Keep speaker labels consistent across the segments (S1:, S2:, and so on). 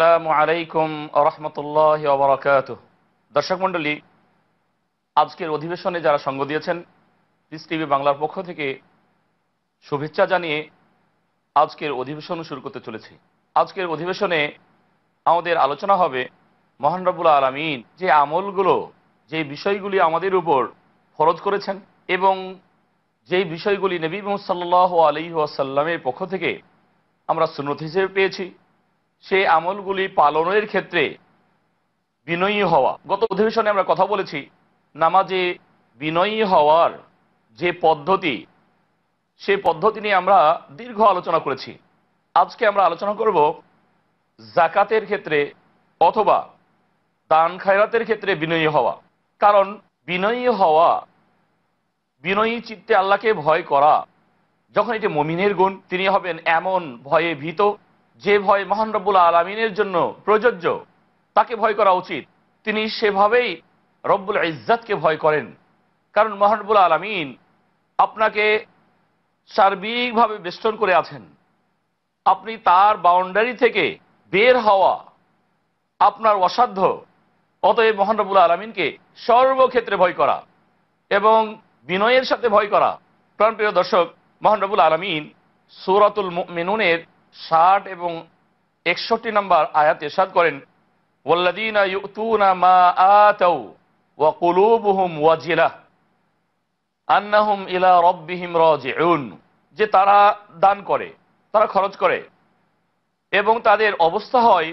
S1: আসসালামু আলাইকুম রহমতুল্লাহ অবরাকাত দর্শক মণ্ডলী আজকের অধিবেশনে যারা সঙ্গ দিয়েছেন পিস টিভি বাংলার পক্ষ থেকে শুভেচ্ছা জানিয়ে আজকের অধিবেশন শুরু করতে চলেছি আজকের অধিবেশনে আমাদের আলোচনা হবে মহান রব্বুল আলমিন যে আমলগুলো যে বিষয়গুলি আমাদের উপর ফরজ করেছেন এবং যে বিষয়গুলি নবী মোহাম্মদ সাল্লাহ আলী পক্ষ থেকে আমরা সুনত হিসেবে পেয়েছি সে আমলগুলি পালনের ক্ষেত্রে বিনয়ী হওয়া গত অধিবেশনে আমরা কথা বলেছি নামাজে বিনয়ী হওয়ার যে পদ্ধতি সে পদ্ধতি নিয়ে আমরা দীর্ঘ আলোচনা করেছি আজকে আমরা আলোচনা করব জাকাতের ক্ষেত্রে অথবা দান খায়রাতের ক্ষেত্রে বিনয়ী হওয়া কারণ বিনয়ী হওয়া বিনয়ী চিত্তে আল্লাহকে ভয় করা যখন এটি মমিনের গুণ তিনি হবেন এমন ভয়ে ভীত যে ভয় মহান রব্বুল আলমিনের জন্য প্রযোজ্য তাকে ভয় করা উচিত তিনি সেভাবেই রব্বুল ইজ্জাতকে ভয় করেন কারণ মহানবুল আলমিন আপনাকে সার্বিকভাবে বেষ্টন করে আছেন আপনি তার বাউন্ডারি থেকে বের হওয়া আপনার অসাধ্য অতএব মহানবুল আলমিনকে সর্বক্ষেত্রে ভয় করা এবং বিনয়ের সাথে ভয় করা প্রাণপ্রিয় দর্শক মহানবুল আলমিন সুরাতুল মেনুনের ষাট এবং একষট্টি নম্বর আয়াত এসাদ করেন মা আন্নাহুম ইলা যে তারা দান করে তারা খরচ করে এবং তাদের অবস্থা হয়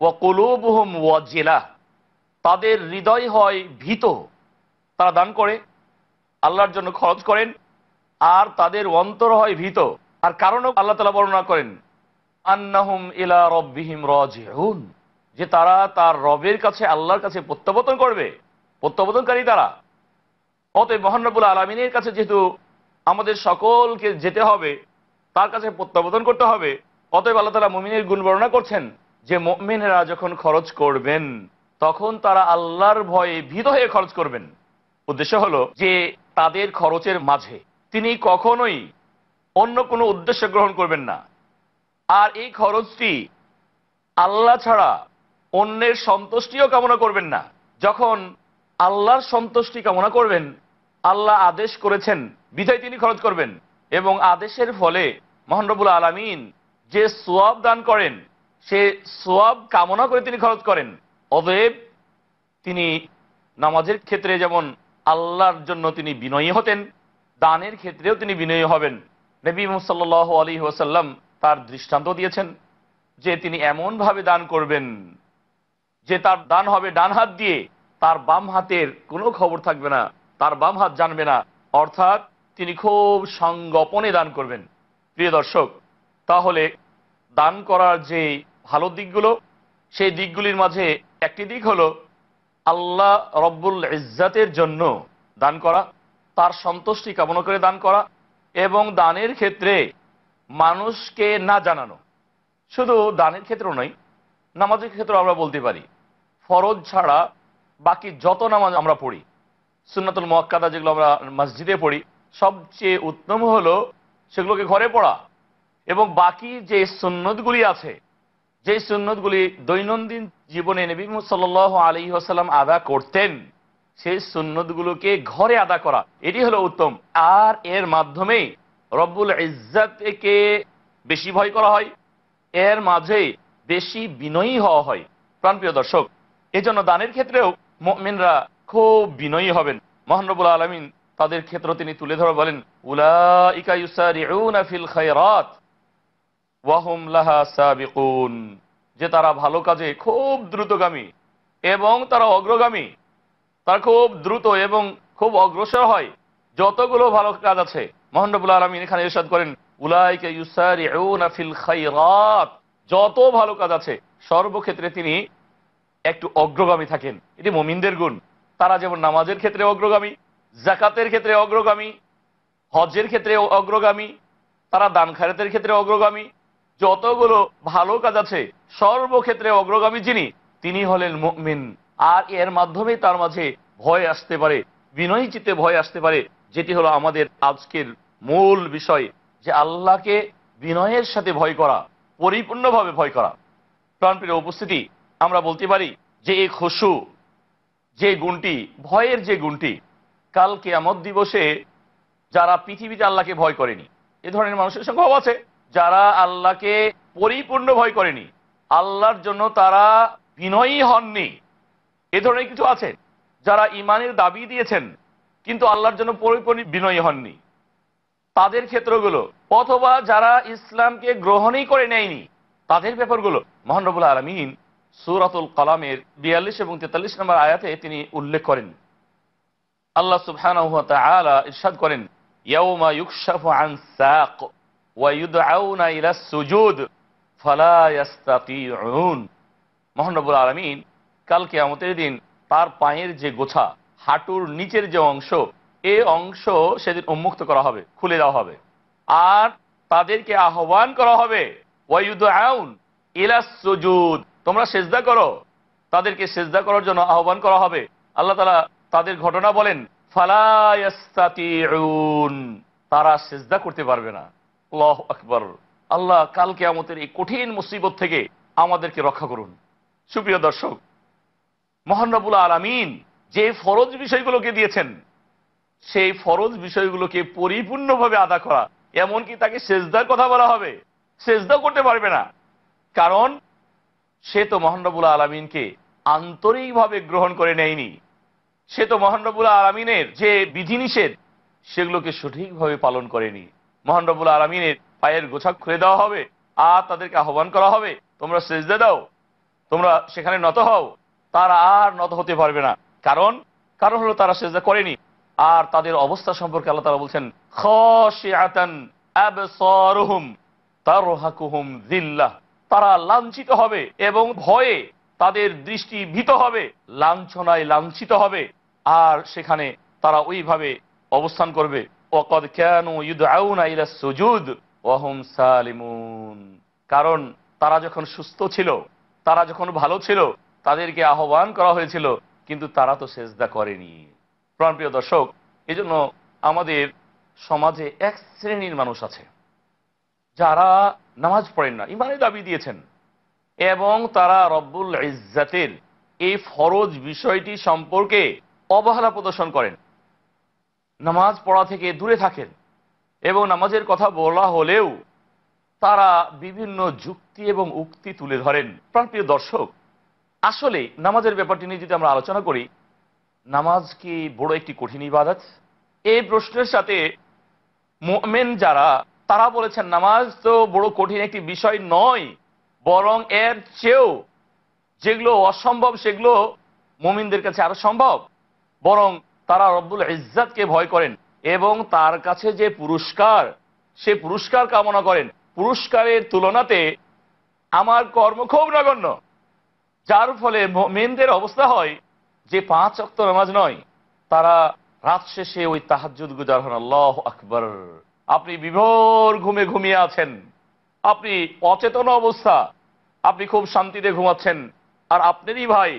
S1: ওয়া কুলুবুহুম ওয়াজিলা তাদের হৃদয় হয় ভীত তারা দান করে আল্লাহর জন্য খরচ করেন আর তাদের অন্তর হয় ভীত আর কারণও আল্লাহ তালা বর্ণনা করেন আন্নাহুম ইলা রব্বিহিম রাজিউন যে তারা তার রবের কাছে আল্লাহর কাছে প্রত্যাবর্তন করবে প্রত্যাবর্তনকারী তারা অতএব মহানবুল আলমিনের কাছে যেহেতু আমাদের সকলকে যেতে হবে তার কাছে প্রত্যাবর্তন করতে হবে অতএব আল্লাহ তালা মমিনের গুণ বর্ণনা করছেন যে মমিনেরা যখন খরচ করবেন তখন তারা আল্লাহর ভয়ে ভীত হয়ে খরচ করবেন উদ্দেশ্য হল যে তাদের খরচের মাঝে তিনি কখনোই অন্য কোনো উদ্দেশ্য গ্রহণ করবেন না আর এই খরচটি আল্লাহ ছাড়া অন্যের সন্তুষ্টিও কামনা করবেন না যখন আল্লাহর সন্তুষ্টি কামনা করবেন আল্লাহ আদেশ করেছেন বিধায় তিনি খরচ করবেন এবং আদেশের ফলে মহানবুল আলমিন যে সোয়াব দান করেন সে সোয়াব কামনা করে তিনি খরচ করেন অবেব তিনি নামাজের ক্ষেত্রে যেমন আল্লাহর জন্য তিনি বিনয়ী হতেন দানের ক্ষেত্রেও তিনি বিনয়ী হবেন নবী মুসাল্ল আলী ওসাল্লাম তার দৃষ্টান্ত দিয়েছেন যে তিনি এমনভাবে দান করবেন যে তার দান হবে ডান হাত দিয়ে তার বাম হাতের কোনো খবর থাকবে না তার বাম হাত জানবে না অর্থাৎ তিনি খুব সংগোপনে দান করবেন প্রিয় দর্শক তাহলে দান করার যে ভালো দিকগুলো সেই দিকগুলির মাঝে একটি দিক হলো আল্লাহ রব্বুল ইজ্জাতের জন্য দান করা তার সন্তুষ্টি কামনা করে দান করা এবং দানের ক্ষেত্রে মানুষকে না জানানো শুধু দানের ক্ষেত্র নয় নামাজের ক্ষেত্রে আমরা বলতে পারি ফরজ ছাড়া বাকি যত নামাজ আমরা পড়ি সুন্নাতুল মক্কাদা যেগুলো আমরা মসজিদে পড়ি সবচেয়ে উত্তম হল সেগুলোকে ঘরে পড়া এবং বাকি যে সুন্নতগুলি আছে যে সুন্নতগুলি দৈনন্দিন জীবনে নবী সাল আলী আসালাম আদা করতেন সেই সুন্নতগুলোকে ঘরে আদা করা এটি হলো উত্তম আর এর মাধ্যমেই রব্বুল ইজ্জাতকে বেশি ভয় করা হয় এর মাঝে বেশি বিনয়ী হওয়া হয় প্রাণপ্রিয় দর্শক এজন্য দানের ক্ষেত্রেও মমিনরা খুব বিনয়ী হবেন মহানবুল আলমিন তাদের ক্ষেত্র তিনি তুলে ধরে বলেন যে তারা ভালো কাজে খুব দ্রুতগামী এবং তারা অগ্রগামী তারা খুব দ্রুত এবং খুব অগ্রসর হয় যতগুলো ভালো কাজ আছে মহানবুল আলমিন এখানে ইরশাদ করেন উলাইকে ইউসারি ফিল খাইরাত যত ভালো কাজ আছে সর্বক্ষেত্রে তিনি একটু অগ্রগামী থাকেন এটি মোমিনদের গুণ তারা যেমন নামাজের ক্ষেত্রে অগ্রগামী জাকাতের ক্ষেত্রে অগ্রগামী হজের ক্ষেত্রে অগ্রগামী তারা দান খারেতের ক্ষেত্রে অগ্রগামী যতগুলো ভালো কাজ আছে সর্বক্ষেত্রে অগ্রগামী যিনি তিনি হলেন মমিন আর এর মাধ্যমে তার মাঝে ভয় আসতে পারে বিনয়ী চিতে ভয় আসতে পারে যেটি হলো আমাদের আজকের মূল বিষয় যে আল্লাহকে বিনয়ের সাথে ভয় করা পরিপূর্ণভাবে ভয় করা প্রাণপ্রিয় উপস্থিতি আমরা বলতে পারি যে এই খসু যে গুণটি ভয়ের যে গুণটি কালকে আমদ দিবসে যারা পৃথিবীতে আল্লাহকে ভয় করেনি এ ধরনের মানুষের সংখ্যাও আছে যারা আল্লাহকে পরিপূর্ণ ভয় করেনি আল্লাহর জন্য তারা বিনয়ী হননি এ ধরনের কিছু আছে যারা ইমানের দাবি দিয়েছেন কিন্তু আল্লাহর জন্য পরিপূর্ণ বিনয়ী হননি তাদের ক্ষেত্রগুলো অথবা যারা ইসলামকে গ্রহণই করে নেয়নি তাদের ব্যাপারগুলো মহানবুল আলমিন সুরাতুল কালামের বিয়াল্লিশ এবং তেতাল্লিশ নম্বর আয়াতে তিনি উল্লেখ করেন আল্লাহ সুবহান করেন মহানবুল আলমিন কালকে আমাদের দিন তার পায়ের যে গোছা হাঁটুর নিচের যে অংশ এ অংশ সেদিন উন্মুক্ত করা হবে খুলে দেওয়া হবে আর তাদেরকে আহ্বান করা হবে আউন তোমরা সেজদা করো তাদেরকে সেজদা করার জন্য আহ্বান করা হবে আল্লাহ তালা তাদের ঘটনা বলেন তারা সেজদা করতে পারবে না আকবর আল্লাহ কালকে আমাদের এই কঠিন মুসিবত থেকে আমাদেরকে রক্ষা করুন সুপ্রিয় দর্শক মোহান্নবুল আলামিন যে ফরজ বিষয়গুলোকে দিয়েছেন সেই ফরজ বিষয়গুলোকে পরিপূর্ণভাবে আদা করা এমনকি তাকে সেজদার কথা বলা হবে সেজদাও করতে পারবে না কারণ সে তো মহানরবুল্লা আলমিনকে আন্তরিকভাবে গ্রহণ করে নেয়নি সে তো মহানরবুল্লা আলমিনের যে বিধিনিষেধ সেগুলোকে সঠিকভাবে পালন করেনি মহানরবুল্লা আলমিনের পায়ের গোছা খুলে দেওয়া হবে আর তাদেরকে আহ্বান করা হবে তোমরা সেজদা দাও তোমরা সেখানে নত হও তারা আর নত হতে পারবে না কারণ কারণ হলো তারা সেজা করেনি আর তাদের অবস্থা সম্পর্কে আল্লাহ তারা বলছেন তারা লাঞ্ছিত হবে এবং ভয়ে তাদের দৃষ্টি ভীত হবে লাঞ্ছনায় লাঞ্ছিত হবে আর সেখানে তারা ওইভাবে অবস্থান করবে কারণ তারা যখন সুস্থ ছিল তারা যখন ভালো ছিল তাদেরকে আহ্বান করা হয়েছিল কিন্তু তারা তো সেজদা করেনি প্রাণপ্রিয় দর্শক এজন্য আমাদের সমাজে এক শ্রেণীর মানুষ আছে যারা নামাজ পড়েন না ইমানে দাবি দিয়েছেন এবং তারা রব্বুল ইজ্জাতের এই ফরজ বিষয়টি সম্পর্কে অবহেলা প্রদর্শন করেন নামাজ পড়া থেকে দূরে থাকেন এবং নামাজের কথা বলা হলেও তারা বিভিন্ন যুক্তি এবং উক্তি তুলে ধরেন প্রাণপ্রিয় দর্শক আসলে নামাজের ব্যাপারটি নিয়ে যদি আমরা আলোচনা করি নামাজ কি বড় একটি কঠিন ইবাদত এই প্রশ্নের সাথে মেন যারা তারা বলেছেন নামাজ তো বড় কঠিন একটি বিষয় নয় বরং এর চেয়েও যেগুলো অসম্ভব সেগুলো মুমিনদের কাছে আরো সম্ভব বরং তারা রব্বুল ইজ্জাতকে ভয় করেন এবং তার কাছে যে পুরস্কার সে পুরস্কার কামনা করেন পুরস্কারের তুলনাতে আমার কর্ম খুব নগণ্য যার ফলে মেনদের অবস্থা হয় যে পাঁচ অক্ত নামাজ নয় তারা রাত শেষে ওই তাহাজুদ গুজার হন আল্লাহ আকবর আপনি বিভোর ঘুমে ঘুমিয়ে আছেন আপনি অচেতন অবস্থা আপনি খুব শান্তিতে ঘুমাচ্ছেন আর আপনারই ভাই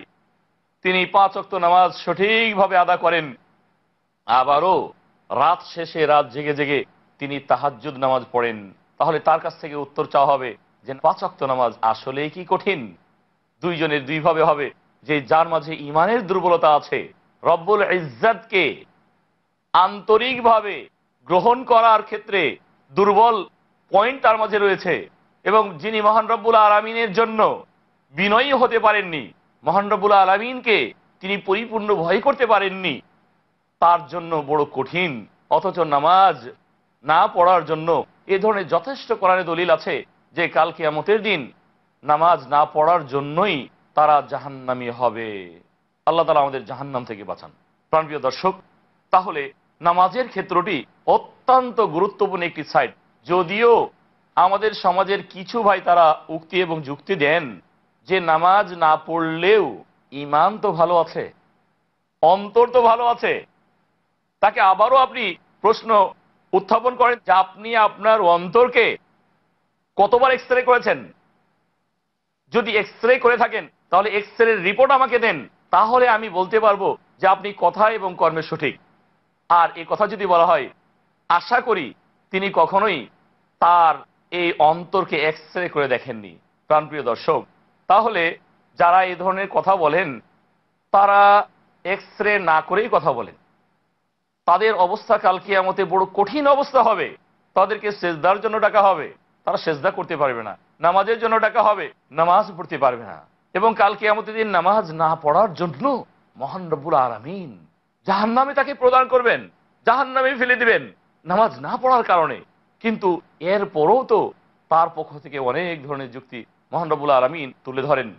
S1: তিনি পাঁচ অক্ত নামাজ সঠিকভাবে আদা করেন আবারও রাত শেষে রাত জেগে জেগে তিনি তাহাজুদ নামাজ পড়েন তাহলে তার কাছ থেকে উত্তর চাওয়া হবে যে পাঁচ অক্ত নামাজ আসলেই কি কঠিন দুইজনের দুইভাবে হবে যে যার মাঝে ইমানের দুর্বলতা আছে রব্বুল ইজ্জাতকে আন্তরিকভাবে গ্রহণ করার ক্ষেত্রে দুর্বল পয়েন্ট তার মাঝে রয়েছে এবং যিনি মহান রব্বুল আলমিনের জন্য বিনয়ী হতে পারেননি মহান রব্বুল আলমিনকে তিনি পরিপূর্ণ ভয় করতে পারেননি তার জন্য বড় কঠিন অথচ নামাজ না পড়ার জন্য এ ধরনের যথেষ্ট করার দলিল আছে যে কালকে আমতের দিন নামাজ না পড়ার জন্যই তারা জাহান্নামি হবে আল্লাহ তালা আমাদের জাহান্নাম থেকে বাঁচান প্রাণপ্রিয় দর্শক তাহলে নামাজের ক্ষেত্রটি অত্যন্ত গুরুত্বপূর্ণ একটি সাইট যদিও আমাদের সমাজের কিছু ভাই তারা উক্তি এবং যুক্তি দেন যে নামাজ না পড়লেও ইমান তো ভালো আছে অন্তর তো ভালো আছে তাকে আবারও আপনি প্রশ্ন উত্থাপন করেন যে আপনি আপনার অন্তরকে কতবার এক্স করেছেন যদি এক্স রে করে থাকেন তাহলে এক্স রিপোর্ট আমাকে দেন তাহলে আমি বলতে পারবো যে আপনি কথা এবং কর্মে সঠিক আর এই কথা যদি বলা হয় আশা করি তিনি কখনোই তার এই অন্তরকে এক্স রে করে দেখেননি প্রাণপ্রিয় দর্শক তাহলে যারা এই ধরনের কথা বলেন তারা এক্স রে না করেই কথা বলেন তাদের অবস্থা কালকে আমাদের বড় কঠিন অবস্থা হবে তাদেরকে সেজদার জন্য ডাকা হবে তারা সেজদা করতে পারবে না নামাজের জন্য টাকা হবে নামাজ পড়তে পারবে না এবং কালকে আমাদের দিন নামাজ না পড়ার জন্য মহান রব্বুল আরামিন জাহান নামে তাকে প্রদান করবেন জাহান নামে ফেলে দিবেন নামাজ না পড়ার কারণে কিন্তু এর পরেও তো তার পক্ষ থেকে অনেক ধরনের যুক্তি মহান রব্বুল আরামিন তুলে ধরেন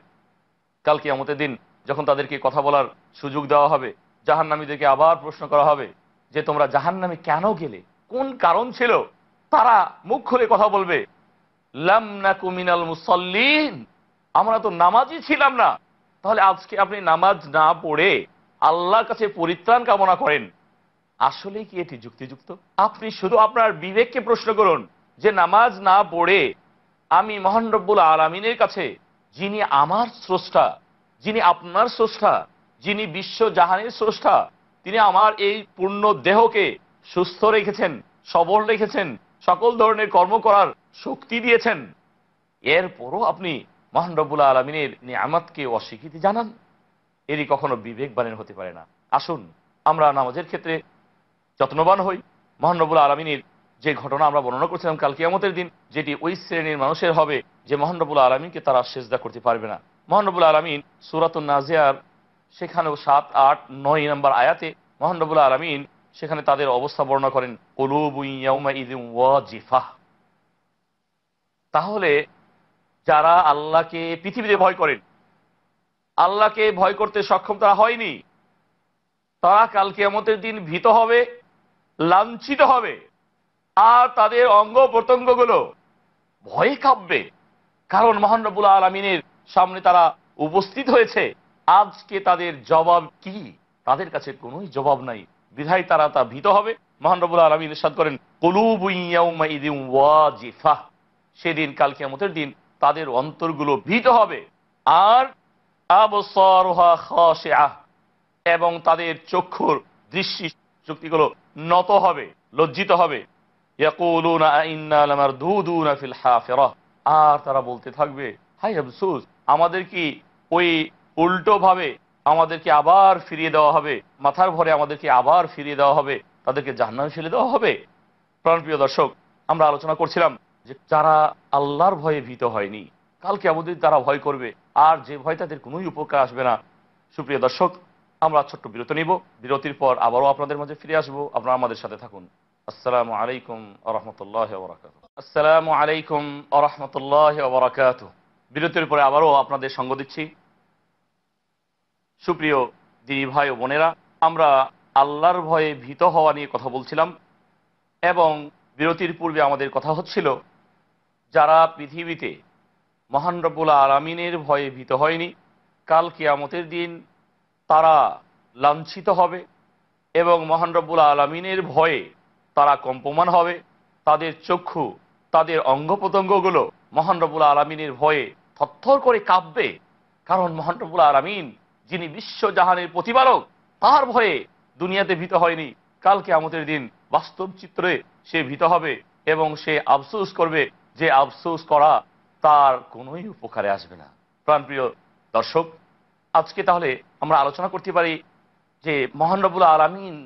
S1: কালকে আমাদের দিন যখন তাদেরকে কথা বলার সুযোগ দেওয়া হবে জাহান্নামীদেরকে আবার প্রশ্ন করা হবে যে তোমরা জাহান্নামে কেন গেলে কোন কারণ ছিল তারা মুখ খুলে কথা বলবে মুসল্লিন আমরা তো নামাজই ছিলাম না তাহলে আজকে আপনি নামাজ না পড়ে আল্লাহর কাছে পরিত্রাণ কামনা করেন আসলে কি এটি যুক্তিযুক্ত আপনি শুধু আপনার বিবেককে প্রশ্ন করুন যে নামাজ না পড়ে আমি মহান রব্বুল আলমিনের কাছে যিনি আমার স্রষ্টা যিনি আপনার স্রষ্টা যিনি বিশ্ব জাহানের স্রষ্টা তিনি আমার এই পূর্ণ দেহকে সুস্থ রেখেছেন সবল রেখেছেন সকল ধরনের কর্ম করার শক্তি দিয়েছেন এরপরও আপনি মহান রব্বুল আলমিনের নিয়ামতকে অস্বীকৃতি জানান এরই কখনো বিবেকবানের হতে পারে না আসুন আমরা নামাজের ক্ষেত্রে যত্নবান হই মহান আলমিনের যে ঘটনা আমরা বর্ণনা করছিলাম কালকিয়ামতের দিন যেটি ওই শ্রেণীর মানুষের হবে যে মহানরবুল আলমিনকে তারা সেজদা করতে পারবে না মহানরবুল আলমিন সুরাতুল নাজিয়ার সেখানেও সাত আট নয় নম্বর আয়াতে মহানরবুল আলমিন সেখানে তাদের অবস্থা বর্ণনা করেন ওয়াজিফা তাহলে যারা আল্লাহকে পৃথিবীতে ভয় করেন আল্লাহকে ভয় করতে সক্ষম তারা হয়নি তারা কালকে আমাদের দিন ভীত হবে লাঞ্ছিত হবে আর তাদের অঙ্গ প্রত্যঙ্গগুলো ভয়ে কাঁপবে কারণ মহানবুল আলমিনের সামনে তারা উপস্থিত হয়েছে আজকে তাদের জবাব কি তাদের কাছে কোনোই জবাব নাই বিধায় তারা তা ভীত হবে মহান রবুল আলমী নিঃসাদ করেন ওয়াজিফা সেদিন কাল কেমতের দিন তাদের অন্তরগুলো ভীত হবে আর এবং তাদের চক্ষুর দৃষ্টি শক্তিগুলো নত হবে লজ্জিত হবে আর তারা বলতে থাকবে হাই আফসুস আমাদের কি ওই উল্টো ভাবে আমাদেরকে আবার ফিরিয়ে দেওয়া হবে মাথার ভরে আমাদেরকে আবার ফিরিয়ে দেওয়া হবে তাদেরকে জাহান্নামে ফেলে দেওয়া হবে প্রাণপ্রিয় দর্শক আমরা আলোচনা করছিলাম যে যারা আল্লাহর ভয়ে ভীত হয়নি কালকে আমাদের তারা ভয় করবে আর যে ভয় তাদের কোনোই উপকার আসবে না সুপ্রিয় দর্শক আমরা ছোট্ট বিরত নিব বিরতির পর আবারও আপনাদের মাঝে ফিরে আসবো আপনারা আমাদের সাথে থাকুন আসসালামু আলাইকুম আরহামতুল্লাহ আসসালামু আলাইকুম আরহামতুল্লাহ বিরতির পরে আবারও আপনাদের সঙ্গ দিচ্ছি সুপ্রিয় দিদি ভাই ও বোনেরা আমরা আল্লাহর ভয়ে ভীত হওয়া নিয়ে কথা বলছিলাম এবং বিরতির পূর্বে আমাদের কথা হচ্ছিল যারা পৃথিবীতে মহান রব্বুল আলামিনের ভয়ে ভীত হয়নি কাল কেয়ামতের দিন তারা লাঞ্ছিত হবে এবং মহান রব্বুল আলমিনের ভয়ে তারা কম্পমান হবে তাদের চক্ষু তাদের অঙ্গ প্রত্যঙ্গগুলো মহান রবুল্লা আলমিনের ভয়ে থরথর করে কাঁপবে কারণ মহান রবুল্লা আলমিন যিনি বিশ্বজাহানের প্রতিপালক তাহার ভয়ে দুনিয়াতে ভীত হয়নি কালকে আমাদের দিন বাস্তব চিত্রে সে ভীত হবে এবং সে আফসোস করবে যে আফসোস করা তার কোনোই উপকারে আসবে না প্রাণপ্রিয় দর্শক আজকে তাহলে আমরা আলোচনা করতে পারি যে মহানবুল আলামিন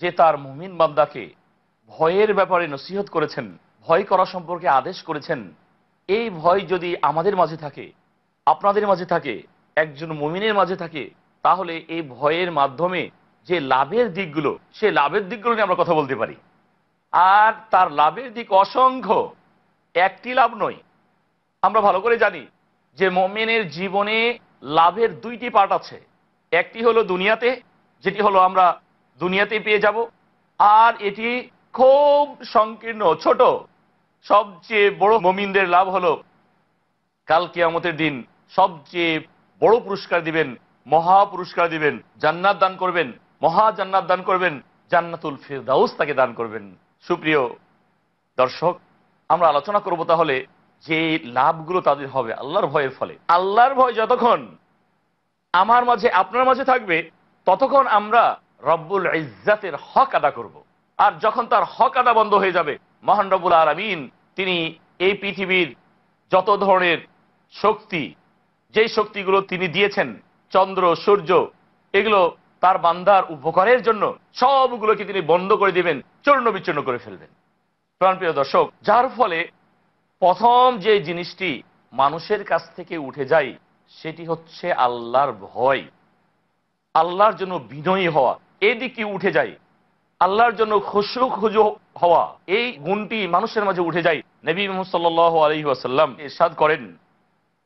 S1: যে তার মুমিন বাবদাকে ভয়ের ব্যাপারে নসিহত করেছেন ভয় করা সম্পর্কে আদেশ করেছেন এই ভয় যদি আমাদের মাঝে থাকে আপনাদের মাঝে থাকে একজন মুমিনের মাঝে থাকে তাহলে এই ভয়ের মাধ্যমে যে লাভের দিকগুলো সে লাভের দিকগুলো নিয়ে আমরা কথা বলতে পারি আর তার লাভের দিক অসংখ্য একটি লাভ নয় আমরা ভালো করে জানি যে মমিনের জীবনে লাভের দুইটি পার্ট আছে একটি হলো দুনিয়াতে যেটি হলো আমরা দুনিয়াতে পেয়ে যাব আর এটি খুব সংকীর্ণ ছোট সবচেয়ে বড় মমিনদের লাভ হলো কালকে আমাদের দিন সবচেয়ে বড় পুরস্কার দিবেন মহা পুরস্কার দিবেন জান্নাত দান করবেন মহা জান্নাত দান করবেন জান্নাতুল ফেরদাউস তাকে দান করবেন সুপ্রিয় দর্শক আমরা আলোচনা করব তাহলে যে লাভগুলো তাদের হবে আল্লাহর ভয়ের ফলে আল্লাহর ভয় যতক্ষণ আমার মাঝে আপনার মাঝে থাকবে ততক্ষণ আমরা রব্বুল ইজ্জাতের হক আদা করব। আর যখন তার হক আদা বন্ধ হয়ে যাবে মহান রব্বুল আর তিনি এই পৃথিবীর যত ধরনের শক্তি যেই শক্তিগুলো তিনি দিয়েছেন চন্দ্র সূর্য এগুলো তার বান্দার উপকারের জন্য সবগুলোকে তিনি বন্ধ করে দিবেন চূর্ণ বিচূর্ণ করে ফেলবেন প্রাণপ্রিয় দর্শক যার ফলে প্রথম যে জিনিসটি মানুষের কাছ থেকে উঠে যায় সেটি হচ্ছে আল্লাহর ভয় আল্লাহর জন্য বিনয়ী হওয়া এদিকে উঠে যায় আল্লাহর জন্য খুশু খুজু হওয়া এই গুণটি মানুষের মাঝে উঠে যায় নবী মোহাম্মদ সাল্লাহ আলহি আসাল্লাম এরশাদ করেন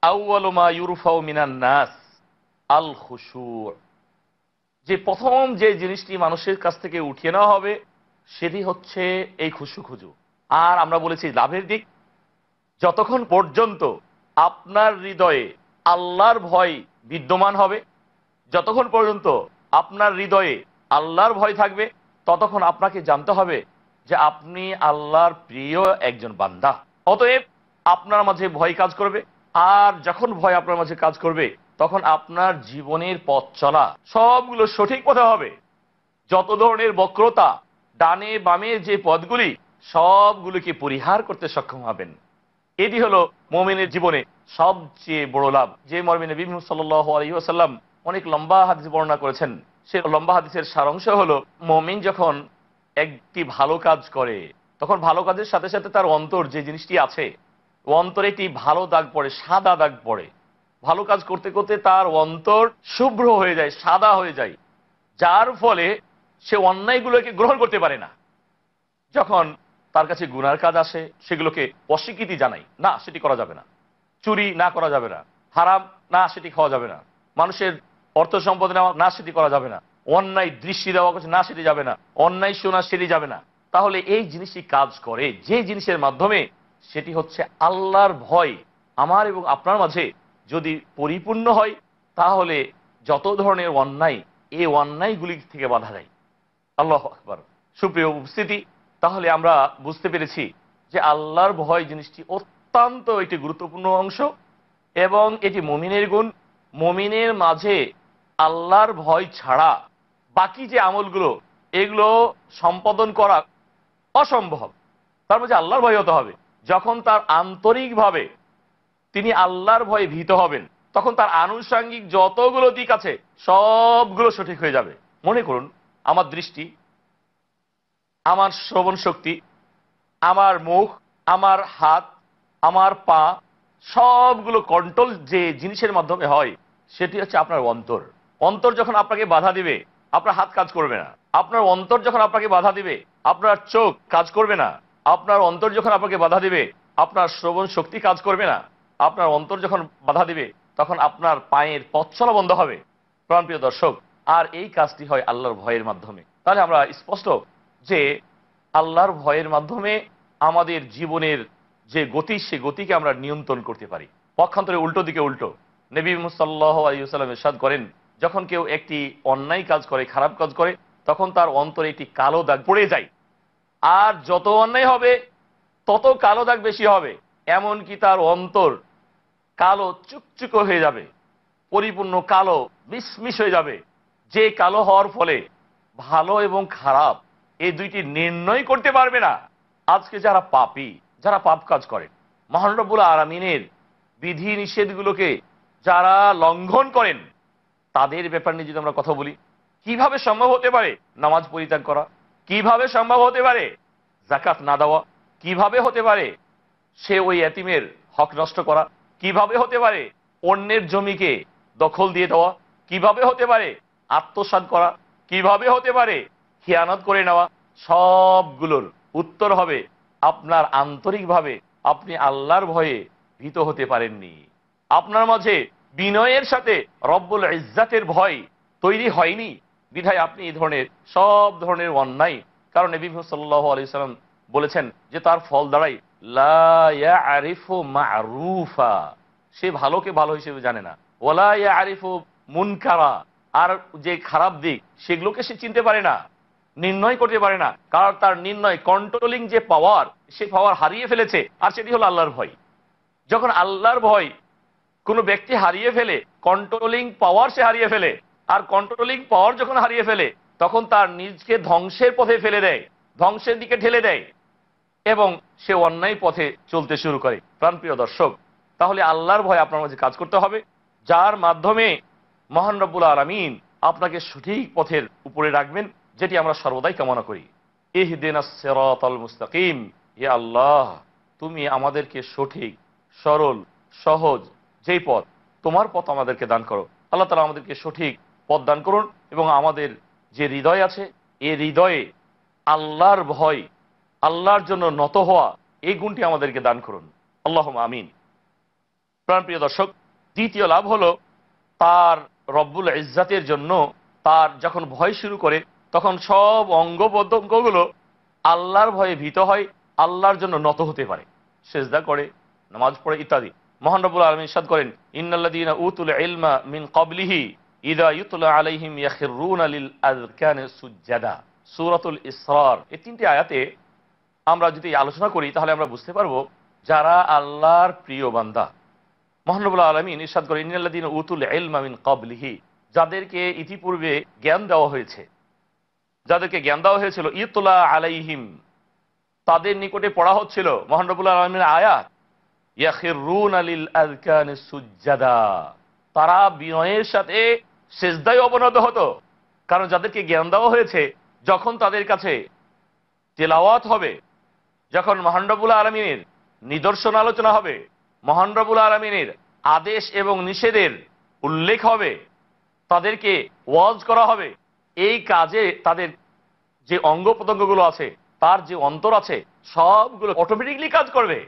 S1: নাস আল যে প্রথম যে জিনিসটি মানুষের কাছ থেকে উঠিয়ে নেওয়া হবে সেটি হচ্ছে এই খুশু খুজু আর আমরা বলেছি লাভের দিক যতক্ষণ পর্যন্ত আপনার হৃদয়ে আল্লাহর ভয় বিদ্যমান হবে যতক্ষণ পর্যন্ত আপনার হৃদয়ে আল্লাহর ভয় থাকবে ততক্ষণ আপনাকে জানতে হবে যে আপনি আল্লাহর প্রিয় একজন বান্দা অতএব আপনার মাঝে ভয় কাজ করবে আর যখন ভয় আপনার মাঝে কাজ করবে তখন আপনার জীবনের পথ চলা সবগুলো সঠিক পথে হবে যত ধরনের বক্রতা ডানে বামে যে পদগুলি সবগুলিকে পরিহার করতে সক্ষম হবেন এটি হলো মোমেনের জীবনে সবচেয়ে বড় লাভ যে মর্মে নবী সাল্লাম অনেক লম্বা হাদিস বর্ণনা করেছেন সে লম্বা হাদিসের সারাংশ হলো মমিন যখন একটি ভালো কাজ করে তখন ভালো কাজের সাথে সাথে তার অন্তর যে জিনিসটি আছে অন্তরে একটি ভালো দাগ পড়ে সাদা দাগ পড়ে ভালো কাজ করতে করতে তার অন্তর শুভ্র হয়ে যায় সাদা হয়ে যায় যার ফলে সে অন্যায়গুলোকে গ্রহণ করতে পারে না যখন তার কাছে গুনার কাজ আসে সেগুলোকে অস্বীকৃতি জানাই না সেটি করা যাবে না চুরি না করা যাবে না হারাম না সেটি খাওয়া যাবে না মানুষের অর্থ সম্পদ নেওয়া না সেটি করা যাবে না অন্যায় দৃষ্টি দেওয়া কাছে না সেটি যাবে না অন্যায় শোনা সেটি যাবে না তাহলে এই জিনিসটি কাজ করে যে জিনিসের মাধ্যমে সেটি হচ্ছে আল্লাহর ভয় আমার এবং আপনার মাঝে যদি পরিপূর্ণ হয় তাহলে যত ধরনের অন্যায় এই অন্যায়গুলি থেকে বাধা দেয় আল্লাহ আকবর সুপ্রিয় উপস্থিতি তাহলে আমরা বুঝতে পেরেছি যে আল্লাহর ভয় জিনিসটি অত্যন্ত একটি গুরুত্বপূর্ণ অংশ এবং এটি মমিনের গুণ মমিনের মাঝে আল্লাহর ভয় ছাড়া বাকি যে আমলগুলো এগুলো সম্পাদন করা অসম্ভব তার মধ্যে আল্লাহর ভয় হতে হবে যখন তার আন্তরিকভাবে তিনি আল্লাহর ভয়ে ভীত হবেন তখন তার আনুষাঙ্গিক যতগুলো দিক আছে সবগুলো সঠিক হয়ে যাবে মনে করুন আমার দৃষ্টি আমার শ্রবণ শক্তি আমার মুখ আমার হাত আমার পা সবগুলো কন্ট্রোল যে জিনিসের মাধ্যমে হয় সেটি হচ্ছে আপনার অন্তর অন্তর যখন আপনাকে বাধা দিবে আপনার হাত কাজ করবে না আপনার অন্তর যখন আপনাকে বাধা দিবে আপনার চোখ কাজ করবে না আপনার অন্তর যখন আপনাকে বাধা দিবে আপনার শ্রবণ শক্তি কাজ করবে না আপনার অন্তর যখন বাধা দিবে তখন আপনার পায়ের পথ চলা বন্ধ হবে প্রাণপ্রিয় দর্শক আর এই কাজটি হয় আল্লাহর ভয়ের মাধ্যমে তাহলে আমরা স্পষ্ট যে আল্লাহর ভয়ের মাধ্যমে আমাদের জীবনের যে গতি সে গতিকে আমরা নিয়ন্ত্রণ করতে পারি পক্ষান্তরে উল্টো দিকে উল্টো নবী মুসাল্লাহ আলিউসাল্লাম ইরশাদ করেন যখন কেউ একটি অন্যায় কাজ করে খারাপ কাজ করে তখন তার অন্তরে একটি কালো দাগ পড়ে যায় আর যত অন্যায় হবে তত কালো দাগ বেশি হবে এমন কি তার অন্তর কালো চুকচুকো হয়ে যাবে পরিপূর্ণ কালো মিসমিস হয়ে যাবে যে কালো হওয়ার ফলে ভালো এবং খারাপ এই দুইটি নির্ণয় করতে পারবে না আজকে যারা পাপি যারা পাপ কাজ করেন মহানরবুল আরামিনের বিধি নিষেধগুলোকে যারা লঙ্ঘন করেন তাদের ব্যাপার নিয়ে যদি আমরা কথা বলি কিভাবে সম্ভব হতে পারে নামাজ পরিত্যাগ করা কিভাবে সম্ভব হতে পারে জাকাত না দেওয়া কিভাবে হতে পারে সে ওই এতিমের হক নষ্ট করা কিভাবে হতে পারে অন্যের জমিকে দখল দিয়ে দেওয়া কিভাবে হতে পারে আত্মসাত করা কিভাবে হতে পারে খেয়ানত করে নেওয়া সবগুলোর উত্তর হবে আপনার আন্তরিকভাবে আপনি আল্লাহর ভয়ে ভীত হতে পারেননি আপনার মাঝে বিনয়ের সাথে রব্বুল ইজ্জাতের ভয় তৈরি হয়নি বিধায় আপনি এই ধরনের সব ধরনের অন্যায় কারণ এবি সাল্লাহ আলি সাল্লাম বলেছেন যে তার ফল দাঁড়াই লা আরিফু মারুফা সে ভালোকে ভালো হিসেবে জানে না ওলা ইয়া আরিফু মুনকারা আর যে খারাপ দিক সেগুলোকে সে চিনতে পারে না নির্ণয় করতে পারে না কারণ তার নির্ণয় কন্ট্রোলিং যে পাওয়ার সে পাওয়ার হারিয়ে ফেলেছে আর সেটি হলো আল্লাহর ভয় যখন আল্লাহর ভয় কোনো ব্যক্তি হারিয়ে ফেলে কন্ট্রোলিং পাওয়ার সে হারিয়ে ফেলে আর কন্ট্রোলিং পাওয়ার যখন হারিয়ে ফেলে তখন তার নিজকে ধ্বংসের পথে ফেলে দেয় ধ্বংসের দিকে ঠেলে দেয় এবং সে অন্যায় পথে চলতে শুরু করে প্রাণপ্রিয় দর্শক তাহলে আল্লাহর ভয় আপনার মাঝে কাজ করতে হবে যার মাধ্যমে মহান রব্বুল আলমিন আপনাকে সঠিক পথের উপরে রাখবেন যেটি আমরা সর্বদাই কামনা করি ইহদিনাল মুস্তাকিম হে আল্লাহ তুমি আমাদেরকে সঠিক সরল সহজ যেই পথ তোমার পথ আমাদেরকে দান করো আল্লাহ তালা আমাদেরকে সঠিক পদ দান করুন এবং আমাদের যে হৃদয় আছে এ হৃদয়ে আল্লাহর ভয় আল্লাহর জন্য নত হওয়া এই গুণটি আমাদেরকে দান করুন আল্লাহ আমিন প্রাণপ্রিয় দর্শক দ্বিতীয় লাভ হলো তার রব্বুল ইজ্জাতের জন্য তার যখন ভয় শুরু করে তখন সব অঙ্গ প্রত্যঙ্গগুলো আল্লাহর ভয়ে ভীত হয় আল্লাহর জন্য নত হতে পারে সেজদা করে নামাজ পড়ে ইত্যাদি মহানবুল আলম ইসাদ করেন ইন্নাল্লাদিনা উতুল ইলমা মিন কবলিহি ইদা ইউতলা আলাইহিম ইয়াখিরুন আলিল আজকানে সুজ্জাদা সুরাতুল ইসরার এই তিনটি আয়াতে আমরা যদি আলোচনা করি তাহলে আমরা বুঝতে পারবো যারা আল্লাহর প্রিয় বান্দা মহানবুল্লাহ আলমিন ইরশাদ করে ইন্দিন উতুল এলমামিন কবলিহি যাদেরকে ইতিপূর্বে জ্ঞান দেওয়া হয়েছে যাদেরকে জ্ঞান দেওয়া হয়েছিল ইতুলা আলাইহিম তাদের নিকটে পড়া হচ্ছিল মহানবুল্লাহ আলমিন আয়াত ইয়াখিরুন আলিল আজকান সুজ্জাদা তারা বিনয়ের সাথে সেজদায় অবনত হতো কারণ যাদেরকে জ্ঞান দেওয়া হয়েছে যখন তাদের কাছে তেলাওয়াত হবে যখন মহানরবুল আলমিনের নিদর্শন আলোচনা হবে মহানরবুল আলমিনের আদেশ এবং নিষেধের উল্লেখ হবে তাদেরকে ওয়াজ করা হবে এই কাজে তাদের যে অঙ্গ প্রত্যঙ্গগুলো আছে তার যে অন্তর আছে সবগুলো অটোমেটিকলি কাজ করবে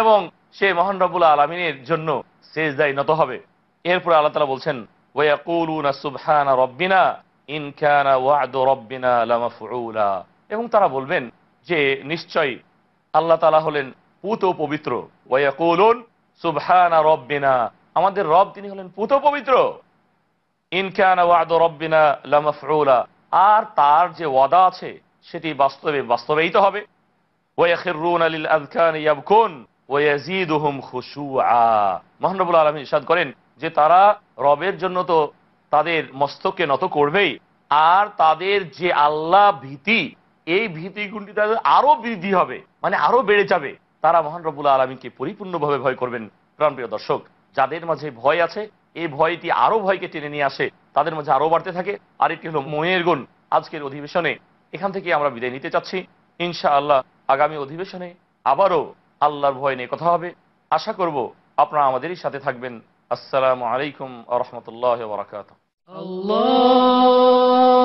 S1: এবং সে মহানরবুল আলমিনের জন্য শেষ দায় নত হবে এরপরে আল্লাহ তালা বলছেন ওয়াকুলুনা সুবহানা রব্বিনা ইনকানা ওয়াদু রব্বিনা লামাফউলা এবং তারা বলবেন যে নিশ্চয়ই আল্লাহ তালা হলেন পুত পবিত্র ওয়াকুলুন সুবহানা রব্বিনা আমাদের রব তিনি হলেন পুত পবিত্র ইনকানা ওয়াদু রব্বিনা লামাফউলা আর তার যে ওয়াদা আছে সেটি বাস্তবে বাস্তবেই তো হবে মহানবুল আলম ইসাদ করেন যে তারা রবের জন্য তো তাদের মস্তককে নত করবেই আর তাদের যে আল্লাহ ভীতি এই ভীতি গুণটি তাদের আরো বৃদ্ধি হবে মানে আরো বেড়ে যাবে তারা মহান রবুল আলমীকে পরিপূর্ণভাবে ভয় করবেন প্রাণপ্রিয় দর্শক যাদের মাঝে ভয় আছে এই ভয়টি আরো ভয়কে টেনে নিয়ে আসে তাদের মাঝে আরো বাড়তে থাকে আর এটি হলো মনের গুণ আজকের অধিবেশনে এখান থেকে আমরা বিদায় নিতে চাচ্ছি ইনশা আল্লাহ আগামী অধিবেশনে আবারও আল্লাহর ভয় নিয়ে কথা হবে আশা করব আপনারা আমাদেরই সাথে থাকবেন السلام عليكم ورحمة الله وبركاته الله